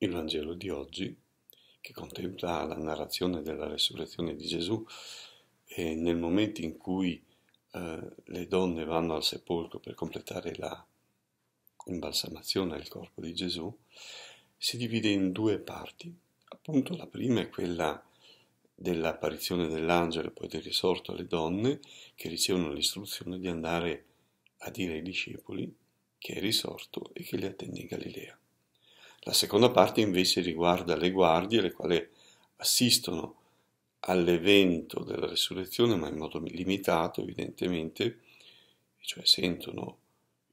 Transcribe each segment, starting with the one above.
Il Vangelo di oggi, che contempla la narrazione della resurrezione di Gesù e nel momento in cui eh, le donne vanno al sepolcro per completare la imbalsamazione del corpo di Gesù, si divide in due parti. Appunto la prima è quella dell'apparizione dell'angelo e poi del risorto alle donne che ricevono l'istruzione di andare a dire ai discepoli che è risorto e che li attende in Galilea. La seconda parte invece riguarda le guardie, le quali assistono all'evento della resurrezione, ma in modo limitato evidentemente, cioè sentono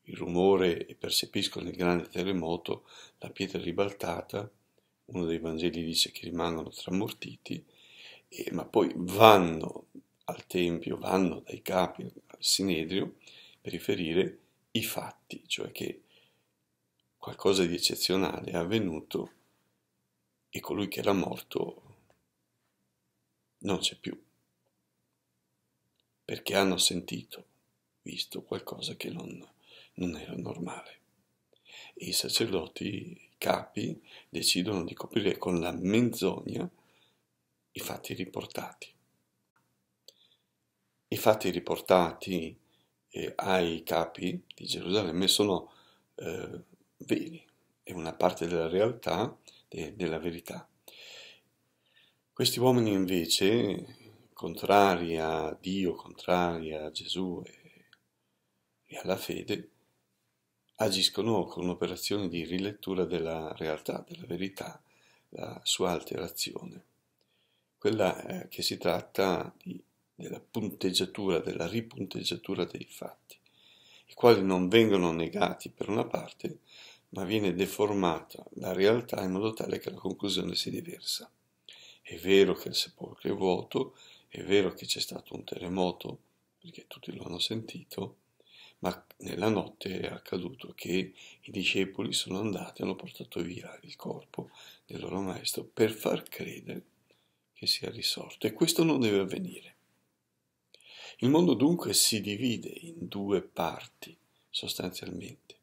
il rumore e percepiscono il grande terremoto, la pietra ribaltata, uno dei Vangeli dice che rimangono tramortiti, e, ma poi vanno al Tempio, vanno dai capi al Sinedrio per riferire i fatti, cioè che qualcosa di eccezionale è avvenuto e colui che era morto non c'è più, perché hanno sentito, visto qualcosa che non, non era normale. E I sacerdoti, i capi, decidono di coprire con la menzogna i fatti riportati. I fatti riportati eh, ai capi di Gerusalemme sono eh, veri, è una parte della realtà e della verità. Questi uomini invece, contrari a Dio, contrari a Gesù e, e alla fede, agiscono con un'operazione di rilettura della realtà, della verità, la sua alterazione. Quella eh, che si tratta di, della punteggiatura, della ripunteggiatura dei fatti quali non vengono negati per una parte, ma viene deformata la realtà in modo tale che la conclusione sia diversa. È vero che il sepolcro è vuoto, è vero che c'è stato un terremoto, perché tutti lo hanno sentito, ma nella notte è accaduto che i discepoli sono andati e hanno portato via il corpo del loro maestro per far credere che sia risorto. E questo non deve avvenire. Il mondo dunque si divide in due parti, sostanzialmente.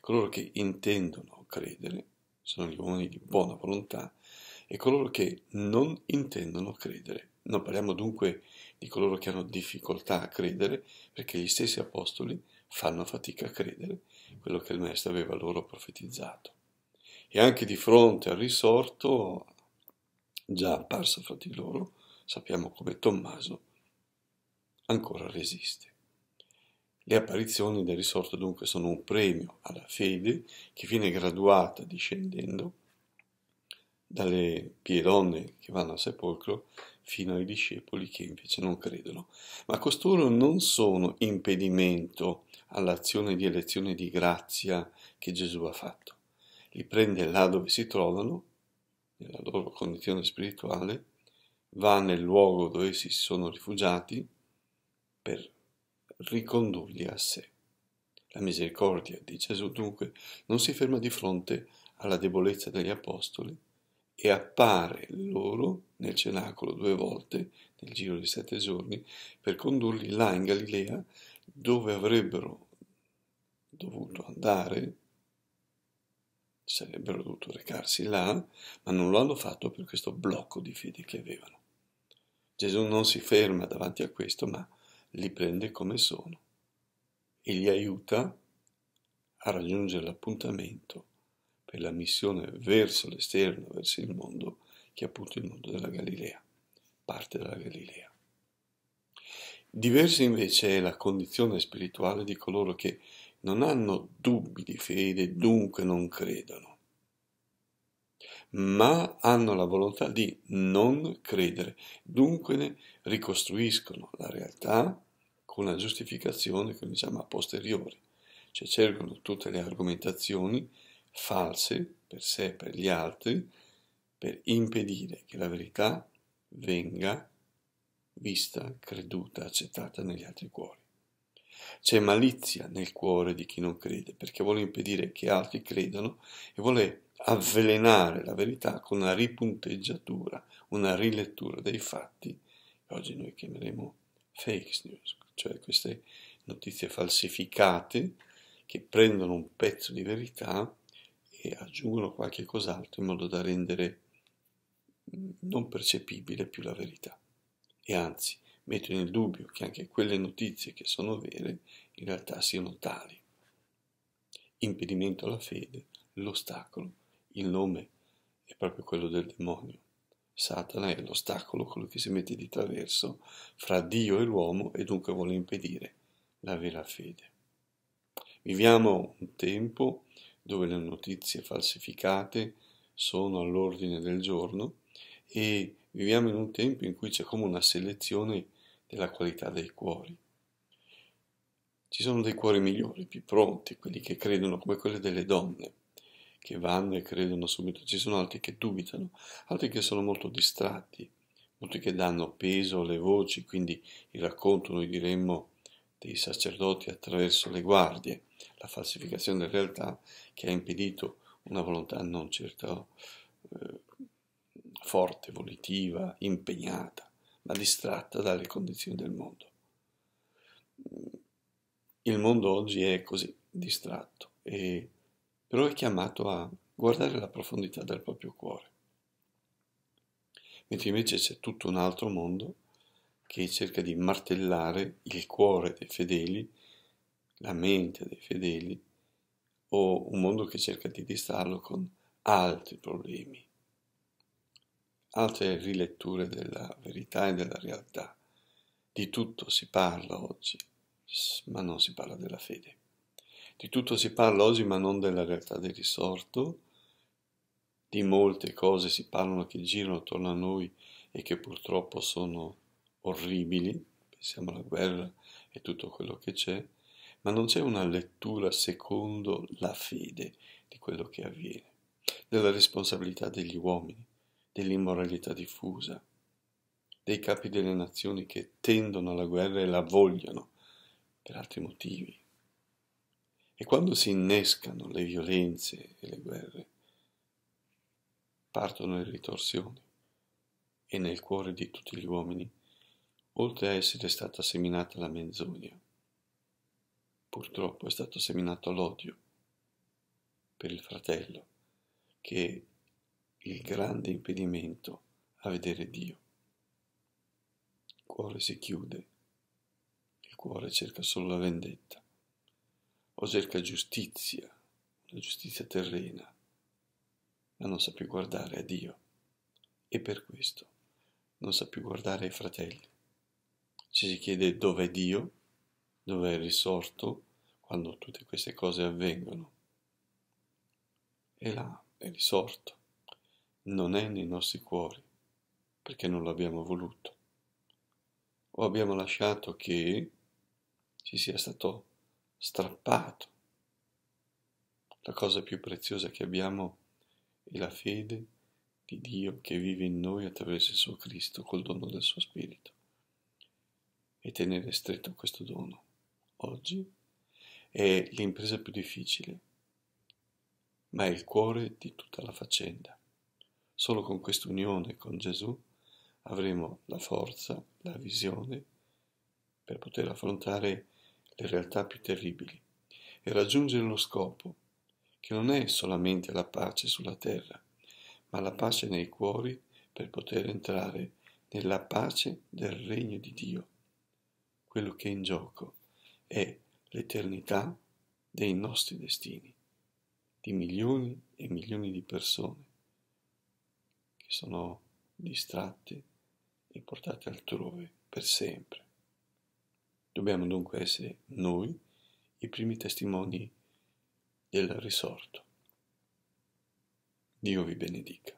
Coloro che intendono credere sono gli uomini di buona volontà e coloro che non intendono credere. Non parliamo dunque di coloro che hanno difficoltà a credere, perché gli stessi apostoli fanno fatica a credere quello che il Maestro aveva loro profetizzato. E anche di fronte al risorto, già apparso fra di loro, sappiamo come Tommaso ancora resiste. Le apparizioni del risorto dunque sono un premio alla fede che viene graduata discendendo dalle pie donne che vanno al sepolcro fino ai discepoli che invece non credono. Ma costoro non sono impedimento all'azione di elezione di grazia che Gesù ha fatto. Li prende là dove si trovano, nella loro condizione spirituale, va nel luogo dove essi si sono rifugiati, per ricondurli a sé. La misericordia di Gesù dunque non si ferma di fronte alla debolezza degli apostoli e appare loro nel cenacolo due volte nel giro di sette giorni per condurli là in Galilea dove avrebbero dovuto andare, sarebbero dovuto recarsi là, ma non lo hanno fatto per questo blocco di fede che avevano. Gesù non si ferma davanti a questo, ma li prende come sono e li aiuta a raggiungere l'appuntamento per la missione verso l'esterno, verso il mondo, che è appunto il mondo della Galilea, parte della Galilea. Diversa invece è la condizione spirituale di coloro che non hanno dubbi di fede, dunque non credono ma hanno la volontà di non credere, dunque ne ricostruiscono la realtà con la giustificazione, come diciamo, a posteriori, cioè cercano tutte le argomentazioni false per sé e per gli altri per impedire che la verità venga vista, creduta, accettata negli altri cuori. C'è malizia nel cuore di chi non crede perché vuole impedire che altri credano e vuole avvelenare la verità con una ripunteggiatura, una rilettura dei fatti che oggi noi chiameremo fake news, cioè queste notizie falsificate che prendono un pezzo di verità e aggiungono qualche cos'altro in modo da rendere mm, non percepibile più la verità. E anzi, mettono in dubbio che anche quelle notizie che sono vere in realtà siano tali. Impedimento alla fede, l'ostacolo il nome è proprio quello del demonio. Satana è l'ostacolo, quello che si mette di traverso fra Dio e l'uomo e dunque vuole impedire la vera fede. Viviamo un tempo dove le notizie falsificate sono all'ordine del giorno e viviamo in un tempo in cui c'è come una selezione della qualità dei cuori. Ci sono dei cuori migliori, più pronti, quelli che credono come quelli delle donne, che vanno e credono subito, ci sono altri che dubitano, altri che sono molto distratti, molti che danno peso alle voci, quindi il racconto, noi diremmo, dei sacerdoti attraverso le guardie, la falsificazione della realtà che ha impedito una volontà non certo eh, forte, volitiva, impegnata, ma distratta dalle condizioni del mondo. Il mondo oggi è così distratto e però è chiamato a guardare la profondità del proprio cuore. Mentre invece c'è tutto un altro mondo che cerca di martellare il cuore dei fedeli, la mente dei fedeli, o un mondo che cerca di distrarlo con altri problemi, altre riletture della verità e della realtà. Di tutto si parla oggi, ma non si parla della fede. Di tutto si parla oggi, ma non della realtà del risorto. Di molte cose si parlano che girano attorno a noi e che purtroppo sono orribili, pensiamo alla guerra e tutto quello che c'è, ma non c'è una lettura secondo la fede di quello che avviene, della responsabilità degli uomini, dell'immoralità diffusa, dei capi delle nazioni che tendono alla guerra e la vogliono per altri motivi. E quando si innescano le violenze e le guerre, partono le ritorsioni e nel cuore di tutti gli uomini, oltre a essere stata seminata la menzogna, purtroppo è stato seminato l'odio per il fratello, che è il grande impedimento a vedere Dio. Il cuore si chiude, il cuore cerca solo la vendetta o cerca giustizia, la giustizia terrena, ma non sa più guardare a Dio e per questo non sa più guardare ai fratelli. Ci si chiede dov'è Dio, dov'è il risorto quando tutte queste cose avvengono. E là è risorto, non è nei nostri cuori, perché non l'abbiamo voluto. O abbiamo lasciato che ci sia stato strappato. La cosa più preziosa che abbiamo è la fede di Dio che vive in noi attraverso il suo Cristo col dono del suo Spirito. E tenere stretto questo dono oggi è l'impresa più difficile, ma è il cuore di tutta la faccenda. Solo con quest'unione con Gesù avremo la forza, la visione per poter affrontare le realtà più terribili e raggiungere lo scopo, che non è solamente la pace sulla terra, ma la pace nei cuori per poter entrare nella pace del regno di Dio. Quello che è in gioco è l'eternità dei nostri destini, di milioni e milioni di persone che sono distratte e portate altrove per sempre. Dobbiamo dunque essere noi i primi testimoni del risorto. Dio vi benedica.